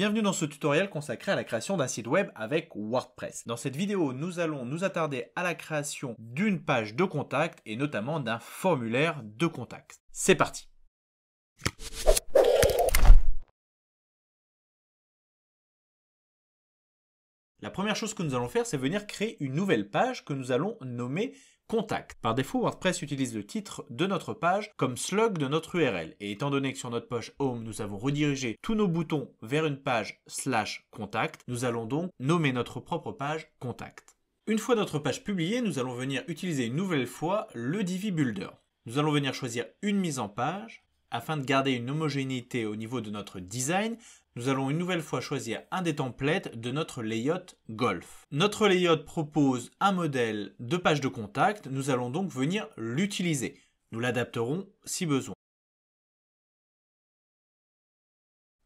Bienvenue dans ce tutoriel consacré à la création d'un site web avec WordPress. Dans cette vidéo, nous allons nous attarder à la création d'une page de contact et notamment d'un formulaire de contact. C'est parti La première chose que nous allons faire, c'est venir créer une nouvelle page que nous allons nommer contact. Par défaut, WordPress utilise le titre de notre page comme slug de notre URL. Et étant donné que sur notre poche home, nous avons redirigé tous nos boutons vers une page slash contact, nous allons donc nommer notre propre page contact. Une fois notre page publiée, nous allons venir utiliser une nouvelle fois le Divi Builder. Nous allons venir choisir une mise en page afin de garder une homogénéité au niveau de notre design, nous allons une nouvelle fois choisir un des templates de notre layout Golf. Notre layout propose un modèle de page de contact, nous allons donc venir l'utiliser. Nous l'adapterons si besoin.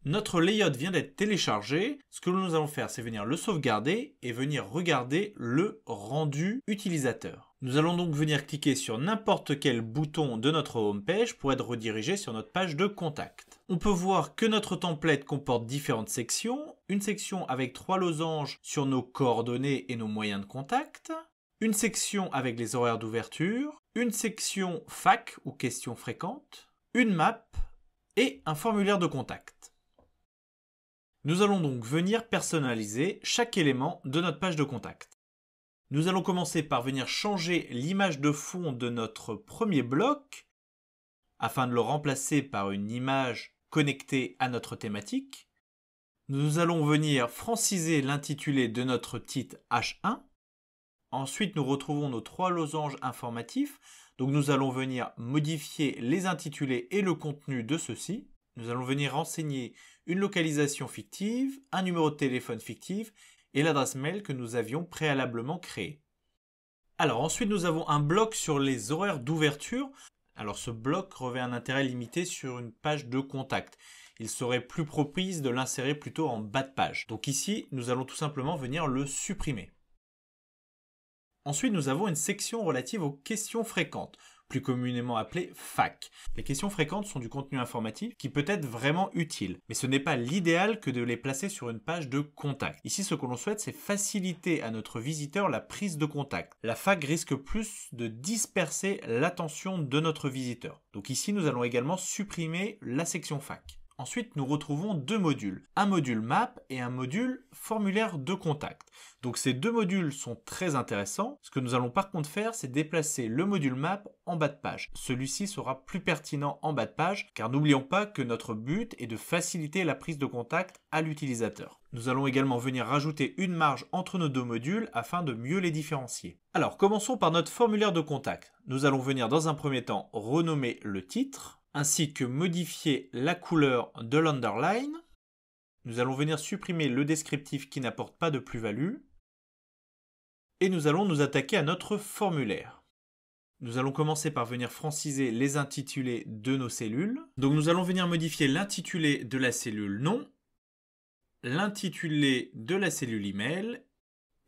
Notre layout vient d'être téléchargé. Ce que nous allons faire, c'est venir le sauvegarder et venir regarder le rendu utilisateur. Nous allons donc venir cliquer sur n'importe quel bouton de notre homepage pour être redirigé sur notre page de contact. On peut voir que notre template comporte différentes sections, une section avec trois losanges sur nos coordonnées et nos moyens de contact, une section avec les horaires d'ouverture, une section fac ou questions fréquentes, une map et un formulaire de contact. Nous allons donc venir personnaliser chaque élément de notre page de contact. Nous allons commencer par venir changer l'image de fond de notre premier bloc afin de le remplacer par une image connectée à notre thématique. Nous allons venir franciser l'intitulé de notre titre H1. Ensuite, nous retrouvons nos trois losanges informatifs. Donc nous allons venir modifier les intitulés et le contenu de ceux-ci. Nous allons venir renseigner une localisation fictive, un numéro de téléphone fictif et l'adresse mail que nous avions préalablement créée. Alors ensuite nous avons un bloc sur les horaires d'ouverture. Alors ce bloc revêt un intérêt limité sur une page de contact. Il serait plus propice de l'insérer plutôt en bas de page. Donc ici nous allons tout simplement venir le supprimer. Ensuite nous avons une section relative aux questions fréquentes plus communément appelé « fac. Les questions fréquentes sont du contenu informatif qui peut être vraiment utile, mais ce n'est pas l'idéal que de les placer sur une page de contact. Ici, ce que l'on souhaite, c'est faciliter à notre visiteur la prise de contact. La fac risque plus de disperser l'attention de notre visiteur. Donc ici, nous allons également supprimer la section fac. Ensuite, nous retrouvons deux modules, un module map et un module formulaire de contact. Donc ces deux modules sont très intéressants. Ce que nous allons par contre faire, c'est déplacer le module map en bas de page. Celui-ci sera plus pertinent en bas de page, car n'oublions pas que notre but est de faciliter la prise de contact à l'utilisateur. Nous allons également venir rajouter une marge entre nos deux modules afin de mieux les différencier. Alors, commençons par notre formulaire de contact. Nous allons venir dans un premier temps renommer le titre, ainsi que modifier la couleur de l'underline. Nous allons venir supprimer le descriptif qui n'apporte pas de plus-value. Et nous allons nous attaquer à notre formulaire. Nous allons commencer par venir franciser les intitulés de nos cellules. Donc nous allons venir modifier l'intitulé de la cellule nom, l'intitulé de la cellule email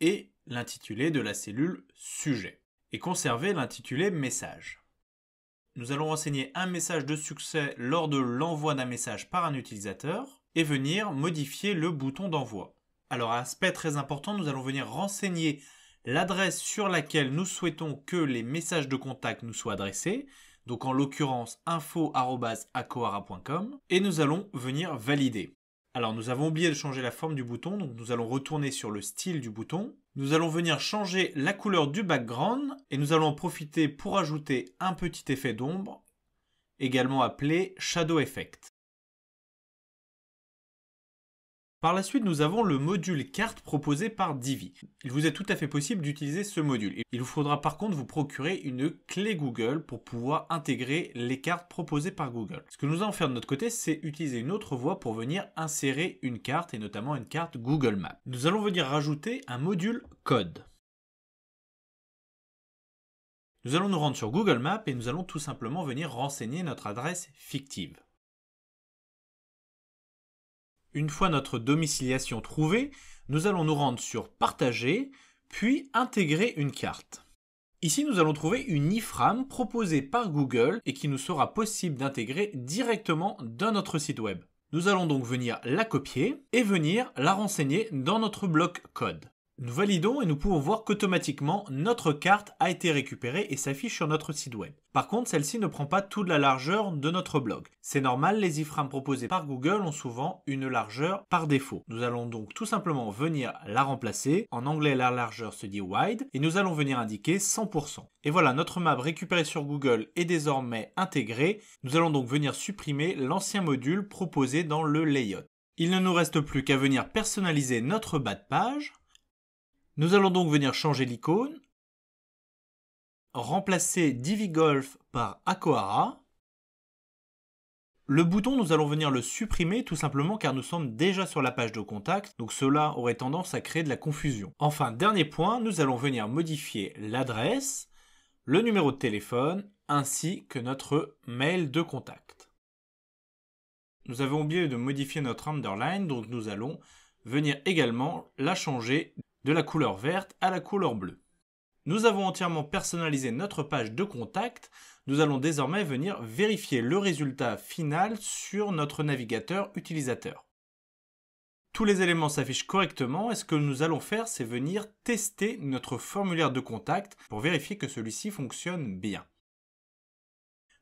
et l'intitulé de la cellule sujet. Et conserver l'intitulé message nous allons renseigner un message de succès lors de l'envoi d'un message par un utilisateur et venir modifier le bouton d'envoi. Alors aspect très important, nous allons venir renseigner l'adresse sur laquelle nous souhaitons que les messages de contact nous soient adressés, donc en l'occurrence info.acoara.com, et nous allons venir valider. Alors nous avons oublié de changer la forme du bouton, donc nous allons retourner sur le style du bouton, nous allons venir changer la couleur du background et nous allons en profiter pour ajouter un petit effet d'ombre, également appelé Shadow Effect. Par la suite, nous avons le module carte proposé par Divi. Il vous est tout à fait possible d'utiliser ce module. Il vous faudra par contre vous procurer une clé Google pour pouvoir intégrer les cartes proposées par Google. Ce que nous allons faire de notre côté, c'est utiliser une autre voie pour venir insérer une carte et notamment une carte Google Maps. Nous allons venir rajouter un module code. Nous allons nous rendre sur Google Maps et nous allons tout simplement venir renseigner notre adresse fictive. Une fois notre domiciliation trouvée, nous allons nous rendre sur Partager, puis intégrer une carte. Ici, nous allons trouver une iframe proposée par Google et qui nous sera possible d'intégrer directement dans notre site web. Nous allons donc venir la copier et venir la renseigner dans notre bloc code. Nous validons et nous pouvons voir qu'automatiquement notre carte a été récupérée et s'affiche sur notre site web. Par contre, celle-ci ne prend pas toute la largeur de notre blog. C'est normal, les iframes proposés par Google ont souvent une largeur par défaut. Nous allons donc tout simplement venir la remplacer. En anglais, la largeur se dit wide et nous allons venir indiquer 100%. Et voilà, notre map récupérée sur Google est désormais intégrée. Nous allons donc venir supprimer l'ancien module proposé dans le layout. Il ne nous reste plus qu'à venir personnaliser notre bas de page. Nous allons donc venir changer l'icône, remplacer DiviGolf par Aquara. Le bouton, nous allons venir le supprimer tout simplement car nous sommes déjà sur la page de contact, donc cela aurait tendance à créer de la confusion. Enfin, dernier point, nous allons venir modifier l'adresse, le numéro de téléphone, ainsi que notre mail de contact. Nous avons oublié de modifier notre underline, donc nous allons venir également la changer de la couleur verte à la couleur bleue. Nous avons entièrement personnalisé notre page de contact. Nous allons désormais venir vérifier le résultat final sur notre navigateur utilisateur. Tous les éléments s'affichent correctement et ce que nous allons faire, c'est venir tester notre formulaire de contact pour vérifier que celui-ci fonctionne bien.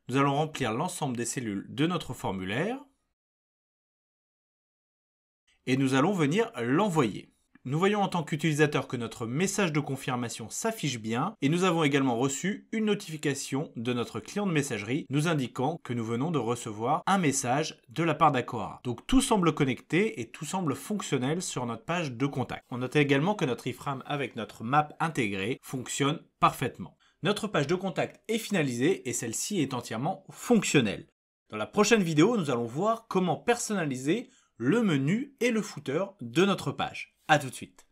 Nous allons remplir l'ensemble des cellules de notre formulaire et nous allons venir l'envoyer. Nous voyons en tant qu'utilisateur que notre message de confirmation s'affiche bien et nous avons également reçu une notification de notre client de messagerie nous indiquant que nous venons de recevoir un message de la part d'Aquora. Donc tout semble connecté et tout semble fonctionnel sur notre page de contact. On note également que notre iframe avec notre map intégrée fonctionne parfaitement. Notre page de contact est finalisée et celle-ci est entièrement fonctionnelle. Dans la prochaine vidéo, nous allons voir comment personnaliser le menu et le footer de notre page. A tout de suite.